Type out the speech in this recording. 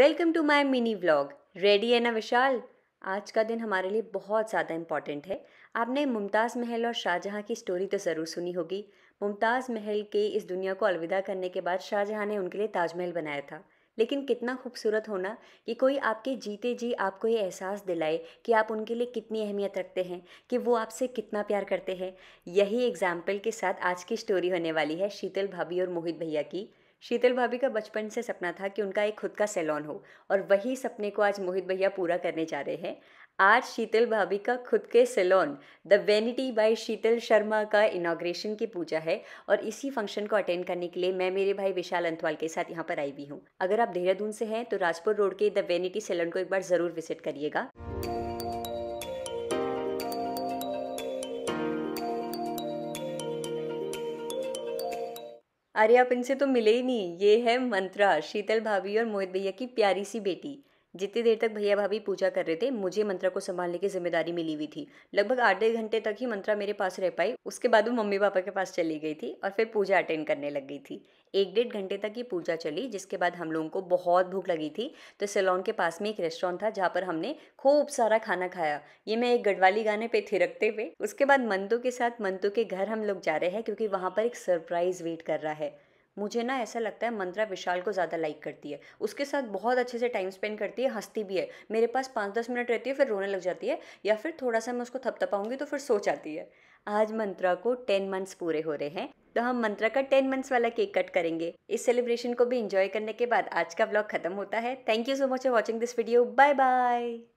welcome to my mini vlog ready है ना विशाल आज का दिन हमारे लिए बहुत ज़्यादा इम्पॉर्टेंट है आपने मुमताज़ महल और शाहजहाँ की स्टोरी तो ज़रूर सुनी होगी मुमताज़ महल के इस दुनिया को अलविदा करने के बाद शाहजहाँ ने उनके लिए ताजमहल बनाया था लेकिन कितना खूबसूरत होना कि कोई आपके जीते जी आपको ये एहसास दिलाए कि आप उनके लिए कितनी अहमियत रखते हैं कि वो आपसे कितना प्यार करते हैं यही एग्जाम्पल के साथ आज की स्टोरी होने वाली है शीतल भाभी और मोहित भैया की शीतल भाभी का बचपन से सपना था कि उनका एक खुद का सैलॉन हो और वही सपने को आज मोहित भैया पूरा करने जा रहे हैं आज शीतल भाभी का खुद के salon the vanity by Sheetal Sharma का इनाग्रेशन की पूजा है और इसी फंक्शन को अटेंड करने के लिए मैं मेरे भाई विशाल अंतवाल के साथ यहाँ पर आई हुई हूँ अगर आप देहरादून से हैं तो राजपुर रोड के द वेनिटी सेलोन को एक बार ज़रूर विजिट करिएगा अरे आप इनसे तो मिले ही नहीं ये है मंत्रा शीतल भाभी और मोहित भैया की प्यारी सी बेटी जितनी देर तक भैया भाभी पूजा कर रहे थे मुझे मंत्रा को संभालने की जिम्मेदारी मिली हुई थी लगभग आठ डेढ़ घंटे तक ही मंत्रा मेरे पास रह पाई उसके बाद वो मम्मी पापा के पास चली गई थी और फिर पूजा अटेंड करने लग गई थी एक डेढ़ घंटे तक ये पूजा चली जिसके बाद हम लोगों को बहुत भूख लगी थी तो सैलॉन के पास में एक रेस्टोरेंट था जहाँ पर हमने खूब सारा खाना खाया ये मैं एक गढ़वाली गाने पे थिरकते हुए उसके बाद मंतू के साथ मंतू के घर हम लोग जा रहे हैं क्योंकि वहाँ पर एक सरप्राइज़ वेट कर रहा है मुझे ना ऐसा लगता है मंत्रा विशाल को ज़्यादा लाइक करती है उसके साथ बहुत अच्छे से टाइम स्पेंड करती है हंसती भी है मेरे पास पाँच दस मिनट रहती है फिर रोने लग जाती है या फिर थोड़ा सा मैं उसको थपथपाऊंगी तो फिर सो जाती है आज मंत्रा को टेन मंथ्स पूरे हो रहे हैं तो हम मंत्रा का टेन मंथ्स वाला केक कट करेंगे इस सेलिब्रेशन को भी इंजॉय करने के बाद आज का ब्लॉग खत्म होता है thank you so much for watching this video bye bye